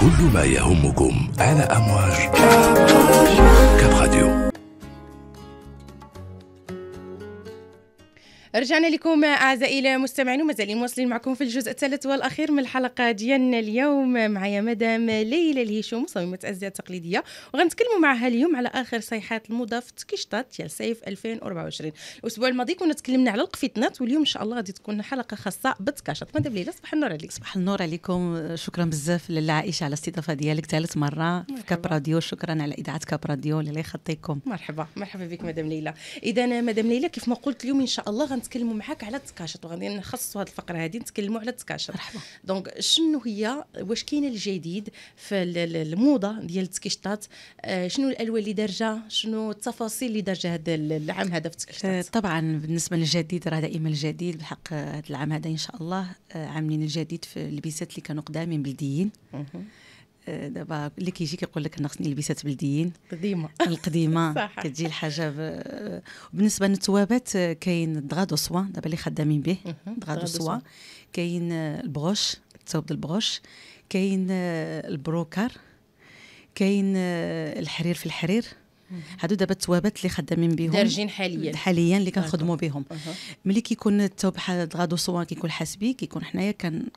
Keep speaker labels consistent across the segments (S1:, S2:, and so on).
S1: كل ما يهمكم على أمواج كاب راديو رجعنا لكم اعزائي المستمعين ومازالين مواصلين معكم في الجزء الثالث والاخير من الحلقه ديالنا اليوم معايا مدام ليلى الهيشوم مصممه ازياء تقليديه وغنتكلموا معها اليوم على اخر صيحات الموضه في التكشطات ديال صيف 2024 الاسبوع الماضي كنا تكلمنا على القفطنات واليوم
S2: ان شاء الله غادي تكون حلقه خاصه بالتكاشط مدام ليلى صباح النور عليك صباح النور عليكم شكرا بزاف لاله عائشه على الاستضافه ديالك ثالث مره في كاب راديو شكرا على اذاعه كاب راديو اللي يخطيكم مرحبا
S1: مرحبا بك مدام ليلى اذا مدام ليلى كيف ما قلت اليوم ان شاء الله
S2: غنتكلموا معاك
S1: على التكاشط وغادي نخصصوا هذه الفقره هذه نتكلموا على التكاشط دونك شنو هي واش كاين الجديد في الموضه ديال التكشطات آه، شنو الالوان اللي دارجه
S2: شنو التفاصيل اللي دارجه هذا العام هذا في التكشطات آه، طبعا بالنسبه للجديد راه دائما الجديد بحق هذا العام هذا ان شاء الله آه، عاملين الجديد في اللبسات اللي كانوا قدامين بلديين دابا اللي كيجي كيقول لك انا خصني لبسات بلديين قديمه القديمه كتجي الحاجه ب... بالنسبه للتوابات كاين دغا دو سوا دابا اللي خدامين به دغا دو سوا كاين البغوش الثوب ديال البغوش كاين البروكر كاين الحرير في الحرير هادو دابا التوابات اللي خدامين بهم دارجين حاليا حاليا اللي كنخدموا بهم ملي كيكون الثوب غادو سوا كيكون حاسبي كيكون حنايا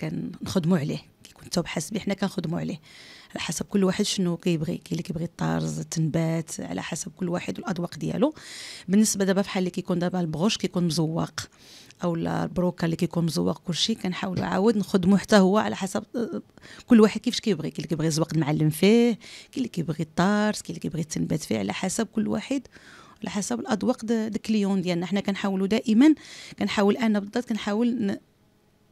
S2: كنخدموا عليه كيكون الثوب حاسبي حنا كنخدموا عليه على حسب كل واحد شنو كيبغي كاين اللي كيبغي الطرز التنبات على حسب كل واحد والاذواق ديالو بالنسبه دابا بحال اللي كيكون دابا البغوش كيكون مزوق او البروكا اللي كيكون مزوق كلشي كنحاول عاود نخدمو حتى هو على حسب آه، كل واحد كيفاش كيبغي كاين اللي كيبغي الزواق المعلم فيه كاين اللي كيبغي الطرز كاين اللي كيبغي التنبات فيه على حسب كل واحد على حسب الاذواق ديال الكليون ديالنا حنا كنحاولوا دائما كنحاول انا بالضبط كنحاول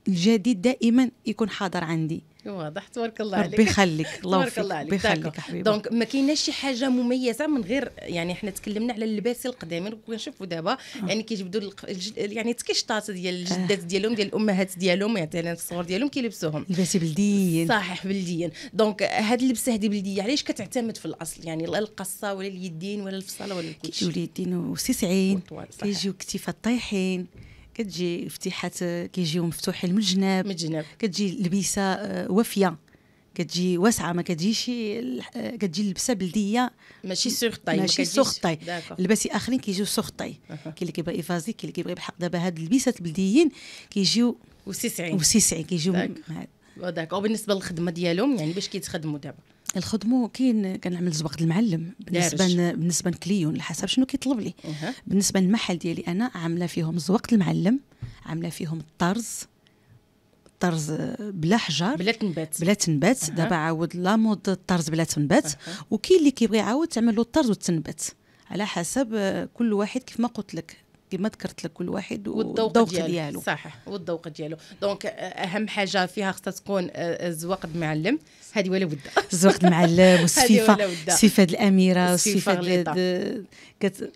S2: الجديد دائما يكون حاضر عندي
S1: واضح تبارك الله عليك ربي يخليك الله تبارك الله عليك يخليك حبيبي دونك
S2: ما كايناش شي حاجه مميزه من غير
S1: يعني احنا تكلمنا على اللباس القديم كنشوفوا دابا آه. يعني كيجبدوا يعني التكشطات ديال آه. الجدات ديالهم ديال الامهات ديالهم مثلا يعني الصغار ديالهم كيلبسوهم لباس بلديين صحيح بلديين دونك هاد اللبسه هذه بلديه علاش كتعتمد في الاصل يعني لا القصه ولا اليدين ولا
S2: الفصاله ولا كلشي كيجيو اليدين وسسعين كيجيو كتيفات طايحين كتجي الفتيحات كيجيو مفتوحين من الجناب من الجناب كتجي لبسه آه، وافيه كتجي واسعه ما كتجيش آه، كتجي اللبسه بلديه ماشي سوغطاي ماشي سوغطاي لباسي اخرين كيجيو سوغطاي كاين اللي كيبغي ايفازي كاين اللي كيبغي بحق دابا هاد اللبسات البلديين كيجيو وسيسعين وسيسعين كيجيو داك وبالنسبه للخدمه ديالهم يعني باش كيتخدموا دابا الخدمه كاين كنعمل زبق المعلم بالنسبه ن... بالنسبه لكليون على حسب شنو كيطلب لي أه. بالنسبه للمحل ديالي انا عامله فيهم زبق المعلم عامله فيهم الطرز الطرز بلا حجر بلا تنبات بلا تنبات أه. دابا عاود لا مود الطرز بلا تنبات أه. وكاين اللي كيبغي عاود تعمل له الطرز والتنبات على حسب كل واحد كيف ما قلت لك كما ذكرت لك كل واحد والذوق ديالو. ديالو
S1: صحيح والذوق ديالو دونك اهم حاجه فيها خصها تكون الزواق المعلم هذه ولا بد الزواق المعلم والصفيفه صفه الاميره والسفيفه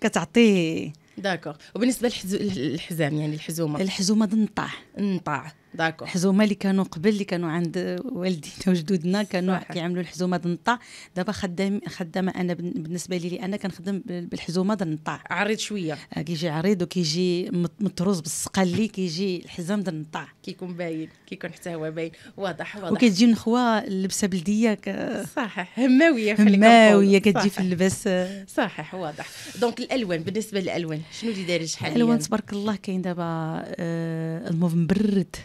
S2: كتعطي داكوغ وبالنسبه للحزام يعني الحزومه الحزومه النطاع النطاع داكو الحزومه اللي كانوا قبل اللي كانوا عند والدينا وجدودنا كانوا كيعملوا الحزومه دنطع دابا خدام خدامه انا بالنسبه لي انا كنخدم بالحزومه دنطع عريض شويه آه، كيجي عريض وكيجي مطروز بالسقلي كيجي الحزام دنطع كيكون باين كيكون حتى هو باين واضح واضح وكتجي نخوه لبسه بلديه ك...
S1: صحيح هماويه في هماويه كتجي في اللباس صحيح واضح دونك الالوان بالنسبه للالوان شنو اللي دارج شحال الالوان يعني؟
S2: تبارك الله كاين دابا آه الموف مبرد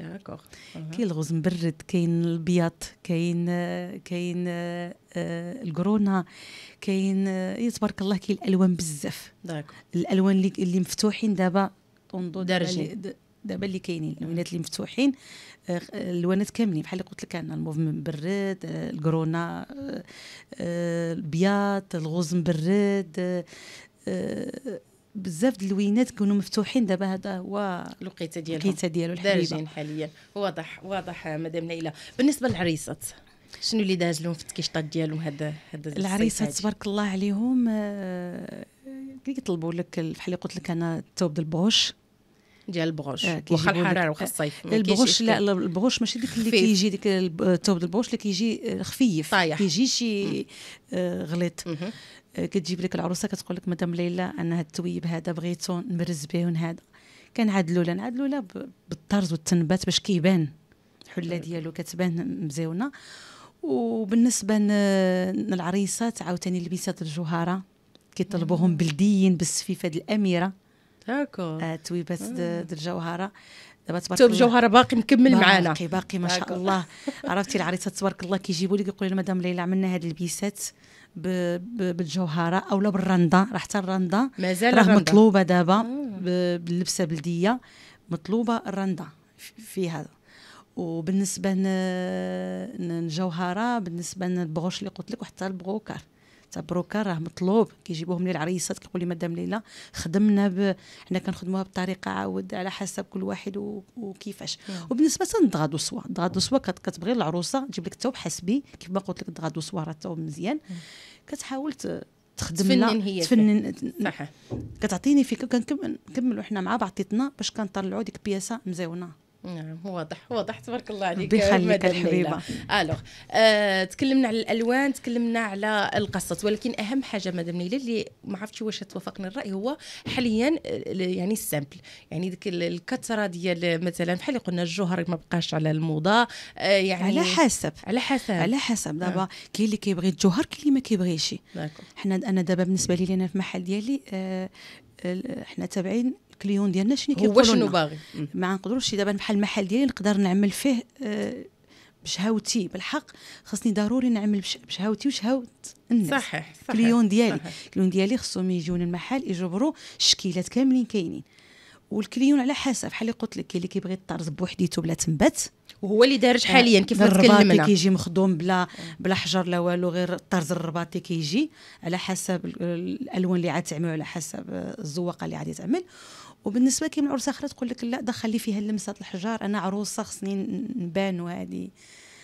S2: داكوغ كاين الغوز مبرد كاين الابيض كاين كاين آه، الكرونا كاين آه، تبارك الله كاين الالوان بزاف داكوغ الالوان اللي اللي مفتوحين دابا طوندو دابا دابا اللي كاينين الوانات اللي مفتوحين آه، الوانات كاملين بحال اللي قلت لك انا الموف مبرد الكرونا البياض الغوز مبرد بزاف ديال الوينات كانوا مفتوحين دابا هذا هو
S1: الوقيته ديالهم الوقيته ديالو دارجين حاليا واضح واضح مدام ليلى بالنسبه للعريسات شنو اللي داز لهم في التكيشطات ديالهم هذا هذا العريسات تبارك
S2: الله عليهم كيطلبوا آه، لك بحال قلت لك انا الثوب ديال البوش ديال البغوش آه، واخا الحراره واخا آه، الصيف البغوش لا البغوش ماشي ديك اللي كيجي ديك الثوب البغوش اللي كيجي آه، خفيف طايح كيجي شي غليط كتجيب لك العروسه كتقول لك مدام ليلى انا هاد التويب هذا بغيتو نبرز به هذا كنعادلو لا نعاد لا بالطرز والتنبات باش كيبان الحله ديالو كتبان مزيونه وبالنسبه للعريسات عاوتاني لبسات الجوهره كيطلبوهم بلديين بالسفيفه الاميره داكور آه، توي بس آه. الجوهره دابا تبارك طيب، الله الجوهره باقي مكمل معانا باقي باقي ما شاء الله عرفتي العريسه تبارك الله كيجيبوا لي يقولوا لي مدام ليلى عملنا هاد البيسات بالجوهره اولا بالرنده راه حتى الرنده مازال راه مطلوبه دابا آه. باللبسه بلديه مطلوبه الرنده في هذا وبالنسبه للجوهره بالنسبه للبغوش اللي قلت لك وحتى البغوكار تاع بروكار راه مطلوب كيجيبوهم للعريسات كيقول لي مدام ليلى خدمنا ب... حنا كنخدموها بطريقه عاود على حسب كل واحد و... وكيفاش وبالنسبه سوا وسوا دو سوا كت... كتبغي العروسه تجيب لك الثوب حسبي كيف ما قلت لك دو سوا راه الثوب مزيان كتحاول ت... تخدم تفنن هي تفنن صح كتعطيني فكره كنكملوا حنا مع بعضيتنا باش كنطلعوا ديك بياسه مزيونه نعم واضح
S1: واضح تبارك الله عليك يخليك الحبيبه الوغ آه، تكلمنا على الالوان تكلمنا على القصص ولكن اهم حاجه مدام ليلى اللي ما عرفتش واش توافقني الراي هو حاليا آه، يعني السامبل يعني ديك الكثره ديال مثلا بحال قلنا الجوهر ما بقاش على الموضه آه يعني على حسب على
S2: حسب على حسب دابا آه. كاين اللي كيبغي الجوهر كاين اللي ما كيبغيش حنا انا دابا بالنسبه لي انا في المحل ديالي آه حنا تابعين الكليون ديالنا شنو كيقولوا هو شنو باغي ما نقدروش دابا بحال المحل ديالي نقدر نعمل فيه بشهوتي آه، بشهاوتي بالحق خصني ضروري نعمل بشهاوتي وشهوت الناس صحيح, صحيح الكليون ديالي الكليون ديالي خصهم يجيون المحل يجبروا الشكيلات كاملين كاينين والكليون على حسب بحال اللي قلت لك كاين اللي كيبغي الطرز بوحديته بلا تنبات وهو اللي دارج آه، حاليا كيف تكلمنا كيجي مخدوم بلا آه. بلا حجر لا والو غير الطرز الرباطي كيجي على حسب الالوان اللي عاد تعمل على حسب الزواقه اللي عاد تعمل وبالنسبه كي من عروسه اخرى تقول لك لا لي فيها لمسه الحجار انا عروسه خصني نبان وهذه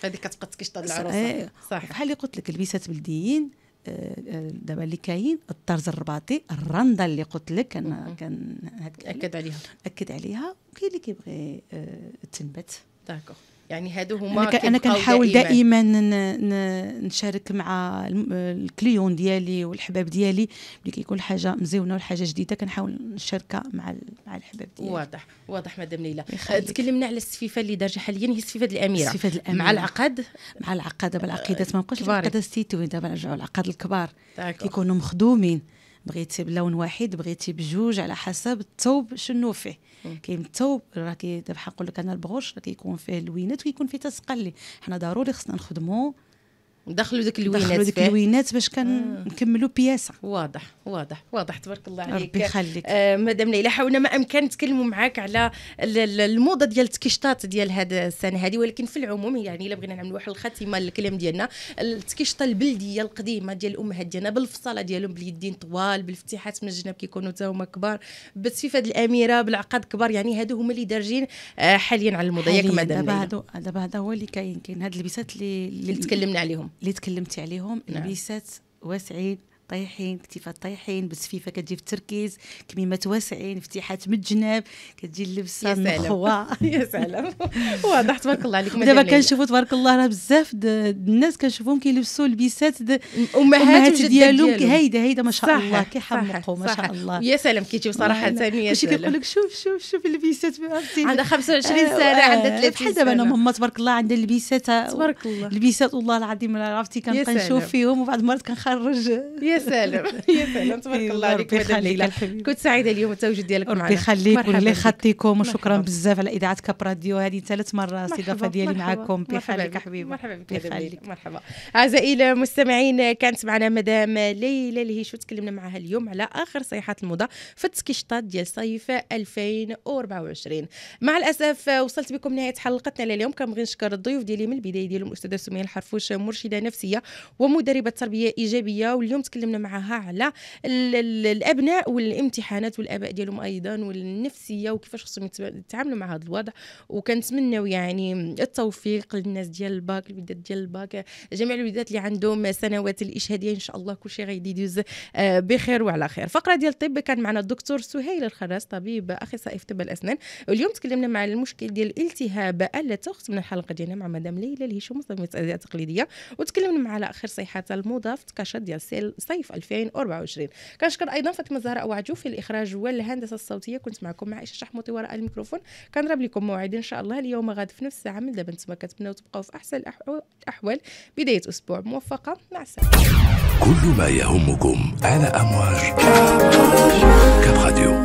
S2: هذه كتقطكش تاع العروسه آه، صح بحال اللي قلت لك لبسات بلديين آه، آه، دابا اللي كاين الطرز الرباطي الرنده اللي قلت لك انا كان اكد عليها اكد عليها وكاين
S1: اللي كيبغي تنبت داكوغ يعني هادو هما انا, أنا كنحاول دائما
S2: نشارك مع الكليون ديالي والحباب ديالي ملي كيكون حاجه مزيونه والحاجه جديده كنحاول نشاركها مع مع الحباب ديالي واضح واضح مدام ليلى آه، تكلمنا على السفيفه اللي دارجه حاليا هي السفيفه الاميره السفيفه الاميره مع العقد مع العقد دابا العقيدات آه، ما بقاش العقيدات الستيتوي دابا رجعوا العقد الكبار كيكونوا مخدومين بغيتي بلون واحد بغيتي بجوج على حسب الثوب شنو فيه كاين الثوب راه كي دابا نقول لك انا البغوش راه كيكون فيه لوينات ويكون فيه تسقلي حنا ضروري خصنا نخدمو دخلوا ديك الوينات دخلوا ديك الوينات باش كنكملوا آه. بياسه واضح
S1: واضح واضح تبارك الله عليك ربي يخليك آه مدام ليلى حاولنا ما امكن نتكلموا معاك على الموضه ديال التكشطات ديال هذا السنه هذه ولكن في العموم يعني الا بغينا نعملوا واحد الخاتمه للكلام ديالنا التكشطه البلديه القديمه ديال الامهات ديالنا بالفصاله ديالهم باليدين طوال بالافتتاحات من الجناب كيكونوا تا هما كبار بالسفيفه الاميره بالعقاد كبار يعني هادو هما اللي دارجين آه، حاليا على الموضه ياك مدام دابا هادو
S2: دابا هذا هو اللي كاين كاين هاد اللبسات اللي اللي تكلمنا عليهم اللي تكلمتي عليهم نعم. لبيسات وسعيد طايحين كتيفات طايحين بسفيفة كتجي في التركيز كميمات واسعين فتيحات من الجناب كتجي اللبسه يا سلام يا سلام واضح تبارك الله عليكم دابا كنشوفوا تبارك الله راه بزاف الناس كنشوفهم كيلبسوا لبسات امهات ديالهم هايده هايده ما شاء الله كيحمقوا ما شاء الله يا سلام كيجي صراحه ثانيه ماشي كيقول لك شوف شوف شوف اللبسات عندها 25 آه، سنه عندها 30 سنه آه، بحال دابا انا ماما تبارك الله عندها لبسات تبارك الله لبسات والله العظيم عرفتي كنبقى نشوف فيهم وبعض المرات كنخرج يا سلام يا سلام تبارك الله عليك يخليك كنت سعيده اليوم التواجد ديالك معنا ربي يخليك واللي خطيكم وشكرا بزاف على اذاعه كاب راديو هذه ثالث مره استضافه ديالي معكم يخليك حبيبي مرحبا بك
S1: مرحبا اعزائي
S2: المستمعين كانت معنا مدام ليلى الهيش تكلمنا معها
S1: اليوم على اخر صيحات الموضه في التكيشطات ديال صيف 2024 مع الاسف وصلت بكم نهايه حلقتنا لليوم كنبغي نشكر الضيوف ديالي من البدايه ديالهم الاستاذه سميه الحرفوش مرشده نفسيه ومدربه تربيه ايجابيه واليوم تكلمنا تكلمنا معها على الابناء والامتحانات والاباء ديالهم ايضا والنفسيه وكيفاش خصهم يتعاملوا مع هذا الوضع وكنتمناو يعني التوفيق للناس ديال الباك الوداد ديال الباك جميع الوداد اللي عندهم سنوات الاشهاديه ان شاء الله كل شيء غادي يدوز آه، بخير وعلى خير فقره ديال الطب كان معنا الدكتور سهيل الخراس طبيب اخصائي في طب الاسنان اليوم تكلمنا مع المشكل ديال التهاب التو من الحلقه ديالنا مع مدام ليلى الهشام مصممه التقليديه وتكلمنا مع الاخر صيحات المضاف تكاشا ديال سيل صيف 2024 كنشكر ايضا فاطمه زهراء وعجو في الاخراج والهندسه الصوتيه كنت معكم عائشه شحموطي وراء الميكروفون كنضرب لكم موعد ان شاء الله اليوم غد في نفس الساعه من دابا نتوما كتبناو تبقاو في احسن الاحوال بدايه اسبوع موفقه مع السلامه كل ما يهمكم على امواج كاب راديو